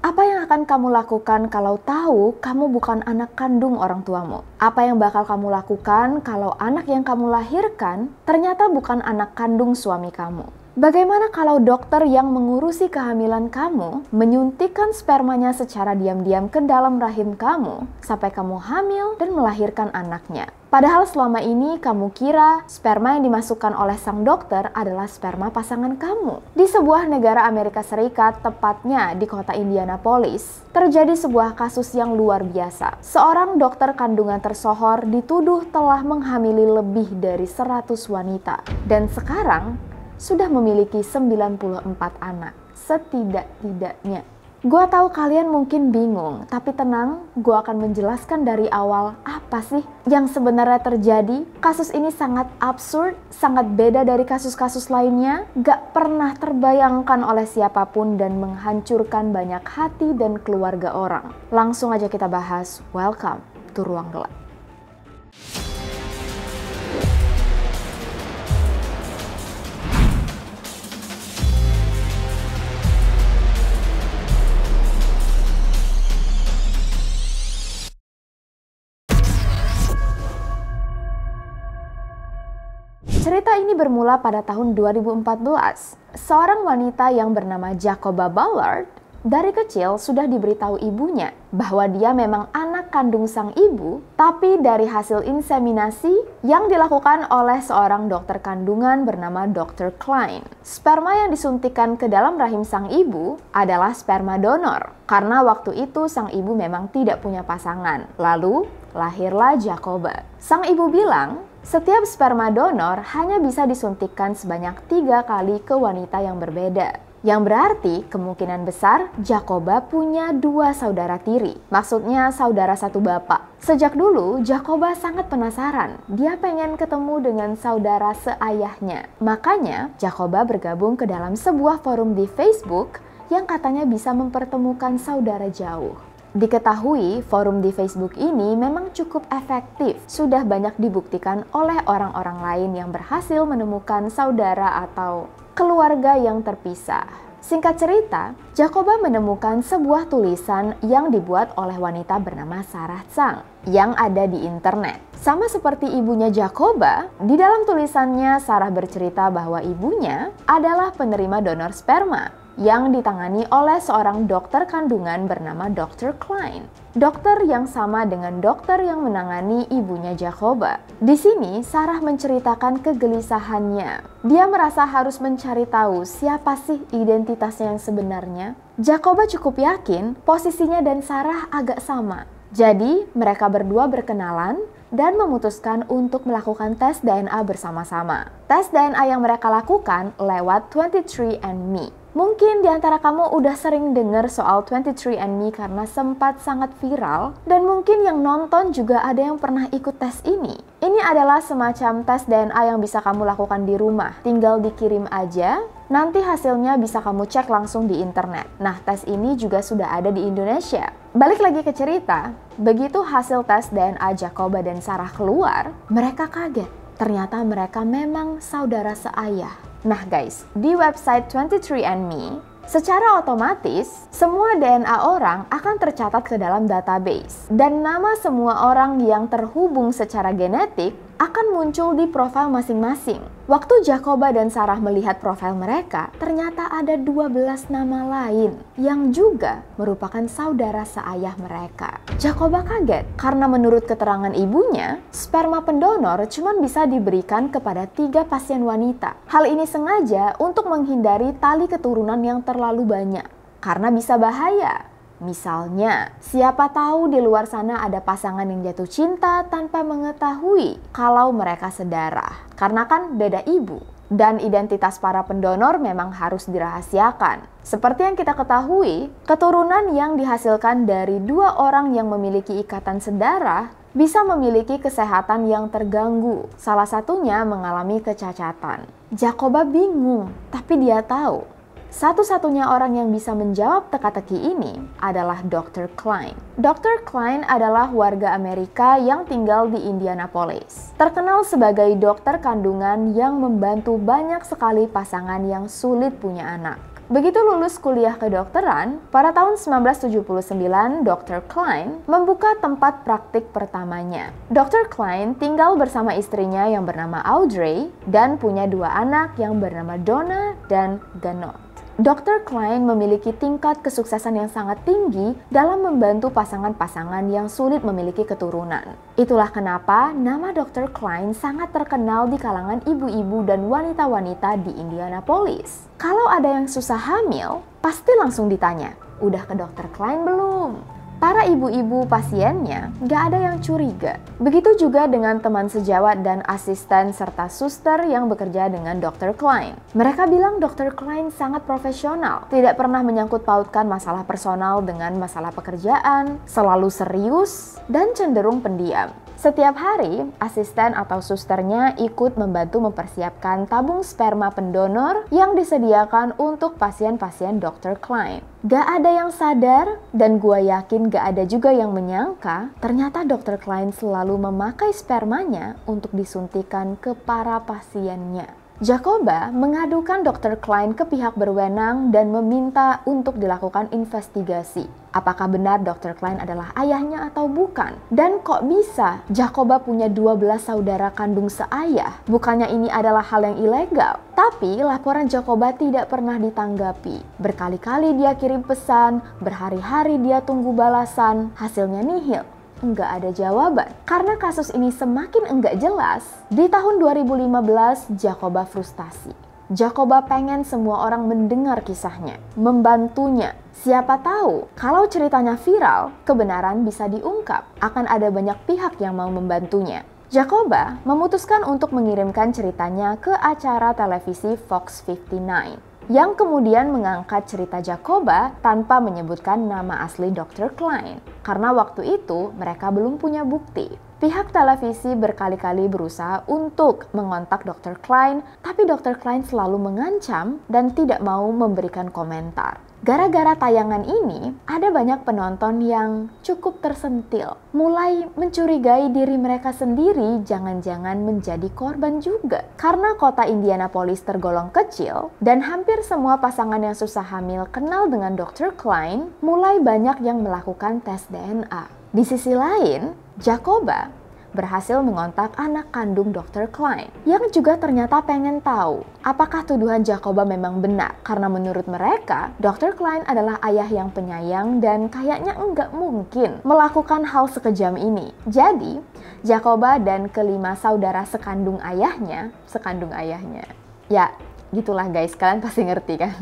Apa yang akan kamu lakukan kalau tahu kamu bukan anak kandung orang tuamu? Apa yang bakal kamu lakukan kalau anak yang kamu lahirkan ternyata bukan anak kandung suami kamu? Bagaimana kalau dokter yang mengurusi kehamilan kamu menyuntikkan spermanya secara diam-diam ke dalam rahim kamu sampai kamu hamil dan melahirkan anaknya? Padahal selama ini kamu kira sperma yang dimasukkan oleh sang dokter adalah sperma pasangan kamu. Di sebuah negara Amerika Serikat, tepatnya di kota Indianapolis, terjadi sebuah kasus yang luar biasa. Seorang dokter kandungan tersohor dituduh telah menghamili lebih dari 100 wanita. Dan sekarang, sudah memiliki 94 anak, setidak-tidaknya. Gua tahu kalian mungkin bingung, tapi tenang, gua akan menjelaskan dari awal apa sih yang sebenarnya terjadi. Kasus ini sangat absurd, sangat beda dari kasus-kasus lainnya, gak pernah terbayangkan oleh siapapun dan menghancurkan banyak hati dan keluarga orang. Langsung aja kita bahas, welcome to Ruang Gelap. Cerita ini bermula pada tahun 2014. Seorang wanita yang bernama Jacoba Ballard dari kecil sudah diberitahu ibunya bahwa dia memang anak kandung sang ibu, tapi dari hasil inseminasi yang dilakukan oleh seorang dokter kandungan bernama Dr. Klein. Sperma yang disuntikan ke dalam rahim sang ibu adalah sperma donor, karena waktu itu sang ibu memang tidak punya pasangan. Lalu, lahirlah Jacoba. Sang ibu bilang setiap sperma donor hanya bisa disuntikkan sebanyak tiga kali ke wanita yang berbeda. Yang berarti kemungkinan besar Jacoba punya dua saudara tiri, maksudnya saudara satu bapak. Sejak dulu Jacoba sangat penasaran, dia pengen ketemu dengan saudara seayahnya. Makanya Jacoba bergabung ke dalam sebuah forum di Facebook yang katanya bisa mempertemukan saudara jauh. Diketahui, forum di Facebook ini memang cukup efektif. Sudah banyak dibuktikan oleh orang-orang lain yang berhasil menemukan saudara atau keluarga yang terpisah. Singkat cerita, Jacoba menemukan sebuah tulisan yang dibuat oleh wanita bernama Sarah Tsang yang ada di internet. Sama seperti ibunya Jacoba, di dalam tulisannya Sarah bercerita bahwa ibunya adalah penerima donor sperma yang ditangani oleh seorang dokter kandungan bernama Dr. Klein. Dokter yang sama dengan dokter yang menangani ibunya Jacoba. Di sini, Sarah menceritakan kegelisahannya. Dia merasa harus mencari tahu siapa sih identitasnya yang sebenarnya. Jacoba cukup yakin posisinya dan Sarah agak sama. Jadi, mereka berdua berkenalan dan memutuskan untuk melakukan tes DNA bersama-sama. Tes DNA yang mereka lakukan lewat 23andMe. Mungkin di antara kamu udah sering dengar soal 23andMe karena sempat sangat viral dan mungkin yang nonton juga ada yang pernah ikut tes ini. Ini adalah semacam tes DNA yang bisa kamu lakukan di rumah. Tinggal dikirim aja, nanti hasilnya bisa kamu cek langsung di internet. Nah, tes ini juga sudah ada di Indonesia. Balik lagi ke cerita, Begitu hasil tes DNA Jacoba dan Sarah keluar, mereka kaget. Ternyata mereka memang saudara seayah. Nah guys, di website 23andMe, Secara otomatis, semua DNA orang akan tercatat ke dalam database, dan nama semua orang yang terhubung secara genetik akan muncul di profil masing-masing. Waktu Jacoba dan Sarah melihat profil mereka, ternyata ada 12 nama lain yang juga merupakan saudara seayah mereka. Jacoba kaget karena menurut keterangan ibunya, sperma pendonor cuma bisa diberikan kepada tiga pasien wanita. Hal ini sengaja untuk menghindari tali keturunan yang terlalu banyak karena bisa bahaya Misalnya, siapa tahu di luar sana ada pasangan yang jatuh cinta tanpa mengetahui kalau mereka sedara, karena kan beda ibu. Dan identitas para pendonor memang harus dirahasiakan. Seperti yang kita ketahui, keturunan yang dihasilkan dari dua orang yang memiliki ikatan sedara bisa memiliki kesehatan yang terganggu, salah satunya mengalami kecacatan. Jacoba bingung, tapi dia tahu satu-satunya orang yang bisa menjawab teka-teki ini adalah Dr. Klein. Dr. Klein adalah warga Amerika yang tinggal di Indianapolis. Terkenal sebagai dokter kandungan yang membantu banyak sekali pasangan yang sulit punya anak. Begitu lulus kuliah kedokteran, pada tahun 1979, Dr. Klein membuka tempat praktik pertamanya. Dr. Klein tinggal bersama istrinya yang bernama Audrey dan punya dua anak yang bernama Donna dan Ganon. Dr. Klein memiliki tingkat kesuksesan yang sangat tinggi dalam membantu pasangan-pasangan yang sulit memiliki keturunan. Itulah kenapa nama Dr. Klein sangat terkenal di kalangan ibu-ibu dan wanita-wanita di Indianapolis. Kalau ada yang susah hamil, pasti langsung ditanya, udah ke Dr. Klein belum? Para ibu-ibu pasiennya gak ada yang curiga. Begitu juga dengan teman sejawat dan asisten serta suster yang bekerja dengan Dr. Klein. Mereka bilang Dr. Klein sangat profesional, tidak pernah menyangkut pautkan masalah personal dengan masalah pekerjaan, selalu serius, dan cenderung pendiam. Setiap hari, asisten atau susternya ikut membantu mempersiapkan tabung sperma pendonor yang disediakan untuk pasien-pasien Dr. Klein. Gak ada yang sadar dan gua yakin gak ada juga yang menyangka ternyata Dr. Klein selalu memakai spermanya untuk disuntikan ke para pasiennya. Jacoba mengadukan dokter Klein ke pihak berwenang dan meminta untuk dilakukan investigasi. Apakah benar dokter Klein adalah ayahnya atau bukan? Dan kok bisa Jacoba punya 12 saudara kandung seayah? Bukannya ini adalah hal yang ilegal? Tapi laporan Jacoba tidak pernah ditanggapi. Berkali-kali dia kirim pesan, berhari-hari dia tunggu balasan, hasilnya nihil enggak ada jawaban. Karena kasus ini semakin enggak jelas, di tahun 2015 Jacoba frustasi. Jacoba pengen semua orang mendengar kisahnya, membantunya. Siapa tahu, kalau ceritanya viral, kebenaran bisa diungkap. Akan ada banyak pihak yang mau membantunya. Jacoba memutuskan untuk mengirimkan ceritanya ke acara televisi Fox 59 yang kemudian mengangkat cerita Jacoba tanpa menyebutkan nama asli Dr. Klein. Karena waktu itu mereka belum punya bukti. Pihak televisi berkali-kali berusaha untuk mengontak Dr. Klein, tapi Dr. Klein selalu mengancam dan tidak mau memberikan komentar. Gara-gara tayangan ini, ada banyak penonton yang cukup tersentil, mulai mencurigai diri mereka sendiri jangan-jangan menjadi korban juga. Karena kota Indianapolis tergolong kecil dan hampir semua pasangan yang susah hamil kenal dengan Dr. Klein, mulai banyak yang melakukan tes DNA. Di sisi lain, Jacoba berhasil mengontak anak kandung Dr. Klein yang juga ternyata pengen tahu apakah tuduhan Jacoba memang benar karena menurut mereka Dr. Klein adalah ayah yang penyayang dan kayaknya enggak mungkin melakukan hal sekejam ini. Jadi, Jacoba dan kelima saudara sekandung ayahnya, sekandung ayahnya. Ya, gitulah guys, kalian pasti ngerti kan?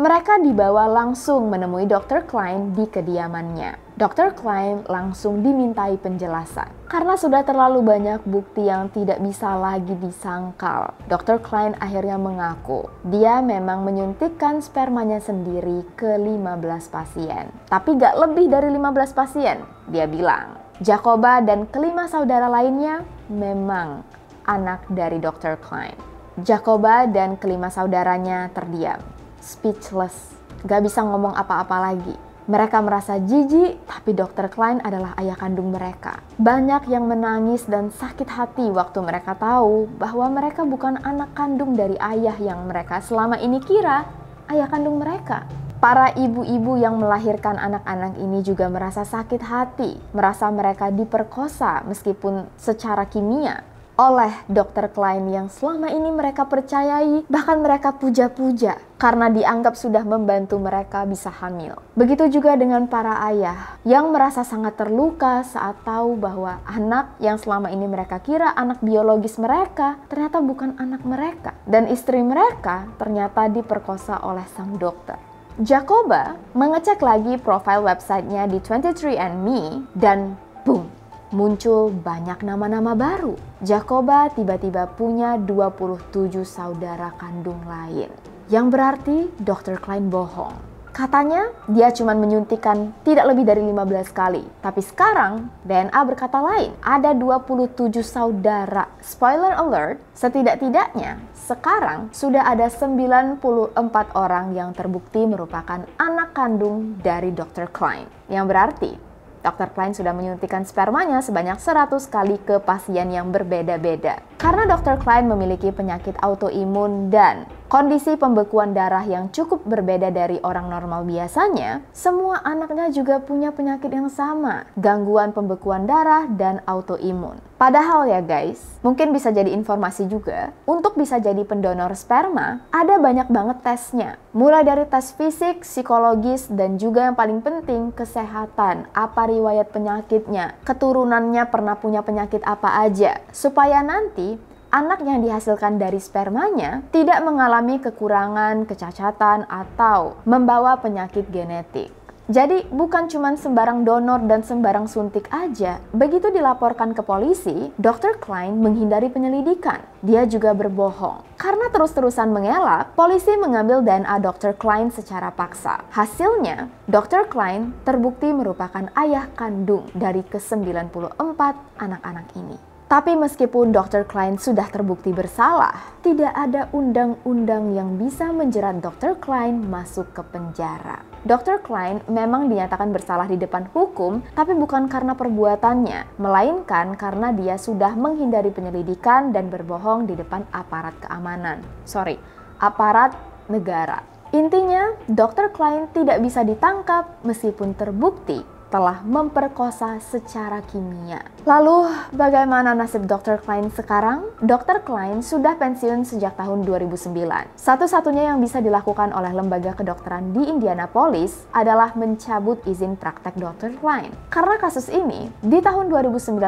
Mereka dibawa langsung menemui Dr. Klein di kediamannya. Dr. Klein langsung dimintai penjelasan. Karena sudah terlalu banyak bukti yang tidak bisa lagi disangkal, Dr. Klein akhirnya mengaku dia memang menyuntikkan spermanya sendiri ke 15 pasien. Tapi gak lebih dari 15 pasien, dia bilang. Jacoba dan kelima saudara lainnya memang anak dari Dr. Klein. Jacoba dan kelima saudaranya terdiam speechless, gak bisa ngomong apa-apa lagi. Mereka merasa jijik, tapi dokter Klein adalah ayah kandung mereka. Banyak yang menangis dan sakit hati waktu mereka tahu bahwa mereka bukan anak kandung dari ayah yang mereka selama ini kira ayah kandung mereka. Para ibu-ibu yang melahirkan anak-anak ini juga merasa sakit hati, merasa mereka diperkosa meskipun secara kimia oleh dokter klien yang selama ini mereka percayai, bahkan mereka puja-puja karena dianggap sudah membantu mereka bisa hamil. Begitu juga dengan para ayah yang merasa sangat terluka saat tahu bahwa anak yang selama ini mereka kira anak biologis mereka ternyata bukan anak mereka, dan istri mereka ternyata diperkosa oleh sang dokter. Jacoba mengecek lagi profil websitenya di 23andMe dan boom, muncul banyak nama-nama baru. Jakoba tiba-tiba punya 27 saudara kandung lain. Yang berarti Dr. Klein bohong. Katanya dia cuma menyuntikan tidak lebih dari 15 kali. Tapi sekarang DNA berkata lain. Ada 27 saudara. Spoiler alert, setidak-tidaknya sekarang sudah ada 94 orang yang terbukti merupakan anak kandung dari Dr. Klein. Yang berarti Dr. Klein sudah menyuntikkan spermanya sebanyak 100 kali ke pasien yang berbeda-beda. Karena Dr. Klein memiliki penyakit autoimun dan Kondisi pembekuan darah yang cukup berbeda dari orang normal biasanya, semua anaknya juga punya penyakit yang sama, gangguan pembekuan darah dan autoimun. Padahal ya guys, mungkin bisa jadi informasi juga, untuk bisa jadi pendonor sperma, ada banyak banget tesnya. Mulai dari tes fisik, psikologis, dan juga yang paling penting, kesehatan, apa riwayat penyakitnya, keturunannya pernah punya penyakit apa aja, supaya nanti anak yang dihasilkan dari spermanya tidak mengalami kekurangan, kecacatan, atau membawa penyakit genetik. Jadi bukan cuma sembarang donor dan sembarang suntik aja. Begitu dilaporkan ke polisi, Dr. Klein menghindari penyelidikan. Dia juga berbohong. Karena terus-terusan mengelak, polisi mengambil DNA Dr. Klein secara paksa. Hasilnya, Dr. Klein terbukti merupakan ayah kandung dari ke-94 anak-anak ini. Tapi meskipun Dr. Klein sudah terbukti bersalah, tidak ada undang-undang yang bisa menjerat Dr. Klein masuk ke penjara. Dr. Klein memang dinyatakan bersalah di depan hukum, tapi bukan karena perbuatannya, melainkan karena dia sudah menghindari penyelidikan dan berbohong di depan aparat keamanan. Sorry, aparat negara. Intinya, Dr. Klein tidak bisa ditangkap meskipun terbukti telah memperkosa secara kimia. Lalu, bagaimana nasib Dr. Klein sekarang? Dr. Klein sudah pensiun sejak tahun 2009. Satu-satunya yang bisa dilakukan oleh lembaga kedokteran di Indianapolis adalah mencabut izin praktek Dr. Klein. Karena kasus ini, di tahun 2019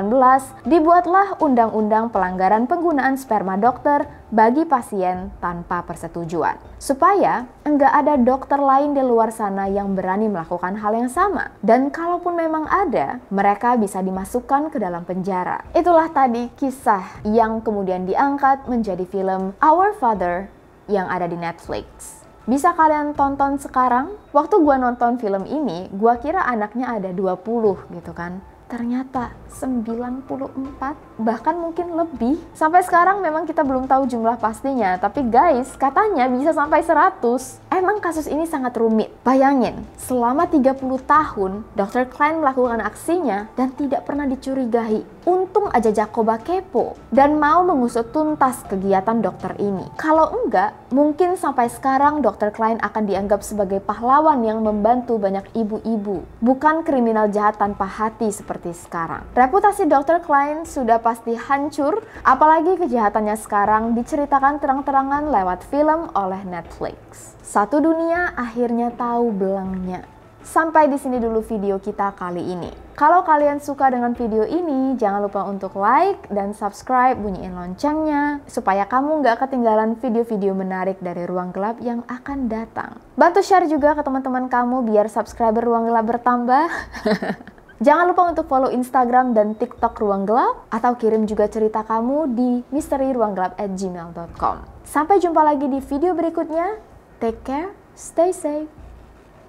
dibuatlah Undang-Undang Pelanggaran Penggunaan Sperma Dokter bagi pasien tanpa persetujuan, supaya enggak ada dokter lain di luar sana yang berani melakukan hal yang sama. Dan kalaupun memang ada, mereka bisa dimasukkan ke dalam penjara. Itulah tadi kisah yang kemudian diangkat menjadi film Our Father yang ada di Netflix. Bisa kalian tonton sekarang? Waktu gua nonton film ini, gua kira anaknya ada 20 gitu kan. Ternyata 94 bahkan mungkin lebih. Sampai sekarang memang kita belum tahu jumlah pastinya, tapi guys, katanya bisa sampai 100. Emang kasus ini sangat rumit. Bayangin, selama 30 tahun Dr. Klein melakukan aksinya dan tidak pernah dicurigai. Untung aja Jacoba kepo dan mau mengusut tuntas kegiatan dokter ini. Kalau enggak, Mungkin sampai sekarang dokter Klein akan dianggap sebagai pahlawan yang membantu banyak ibu-ibu, bukan kriminal jahat tanpa hati seperti sekarang. Reputasi dokter Klein sudah pasti hancur, apalagi kejahatannya sekarang diceritakan terang-terangan lewat film oleh Netflix. Satu dunia akhirnya tahu belangnya. Sampai di sini dulu video kita kali ini. Kalau kalian suka dengan video ini, jangan lupa untuk like dan subscribe, bunyiin loncengnya, supaya kamu nggak ketinggalan video-video menarik dari Ruang Gelap yang akan datang. Bantu share juga ke teman-teman kamu biar subscriber Ruang Gelap bertambah. Jangan lupa untuk follow Instagram dan TikTok Ruang Gelap atau kirim juga cerita kamu di misteriruanggelap@gmail.com. Sampai jumpa lagi di video berikutnya. Take care, stay safe.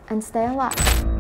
and stay alive.